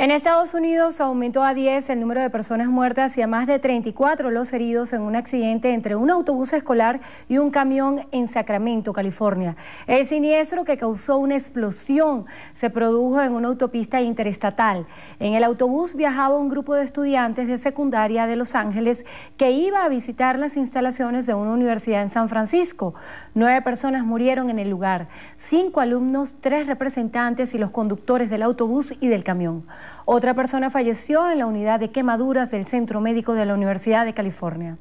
En Estados Unidos aumentó a 10 el número de personas muertas y a más de 34 los heridos en un accidente entre un autobús escolar y un camión en Sacramento, California. El siniestro que causó una explosión se produjo en una autopista interestatal. En el autobús viajaba un grupo de estudiantes de secundaria de Los Ángeles que iba a visitar las instalaciones de una universidad en San Francisco. Nueve personas murieron en el lugar, cinco alumnos, tres representantes y los conductores del autobús y del camión. Otra persona falleció en la unidad de quemaduras del Centro Médico de la Universidad de California.